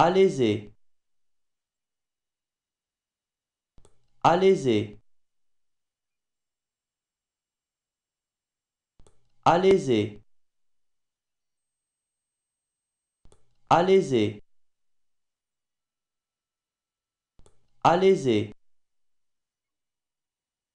Allez-y. Allez-y. Allez-y. Allez-y. Allez-y.